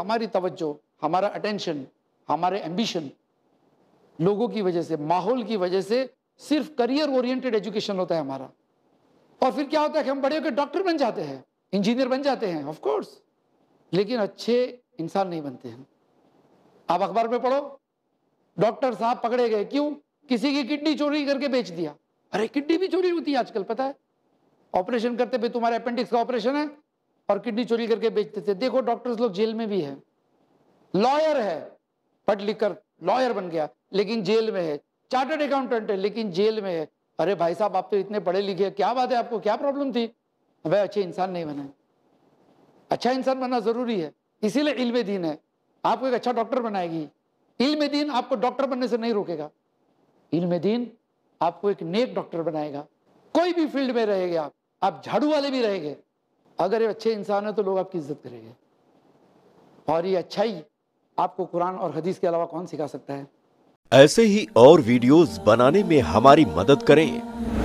हमारी तवज्जो हमारा अटेंशन हमारे एम्बिशन लोगों की वजह से माहौल की वजह से सिर्फ करियर ओरिएंटेड एजुकेशन होता है हमारा और फिर क्या होता है कि हम बड़े होकर डॉक्टर बन जाते हैं इंजीनियर बन जाते हैं ऑफ कोर्स लेकिन अच्छे इंसान नहीं बनते हैं आप अखबार में पढ़ो डॉक्टर साहब पकड़े गए क्यों किसी की किडनी चोरी करके बेच दिया अरे किडनी भी चोरी होती है आजकल पता है ऑपरेशन करते भी तुम्हारे अपेंडिक्स का ऑपरेशन है और किडनी चोरी करके बेचते थे देखो डॉक्टर्स लोग जेल में भी है लॉयर है पढ़ लिख कर लॉयर बन गया लेकिन जेल में है चार्टर्ड अकाउंटेंट है लेकिन जेल में है अरे भाई साहब आप तो इतने पढ़े लिखे क्या बात है आपको क्या प्रॉब्लम थी वह अच्छे इंसान नहीं बने अच्छा इंसान बनना ज़रूरी है इसीलिए इल्म दीन है आपको एक अच्छा डॉक्टर बनाएगी इल्म दीन आपको डॉक्टर बनने से नहीं रोकेगा इल्म दीन आपको एक नेक डॉक्टर बनाएगा कोई भी फील्ड में रहेगा आप आप झाड़ू वाले भी रहेंगे अगर ये अच्छे इंसान है तो लोग आपकी इज्जत करेंगे और ये अच्छाई आपको कुरान और हदीस के अलावा कौन सिखा सकता है ऐसे ही और वीडियोस बनाने में हमारी मदद करें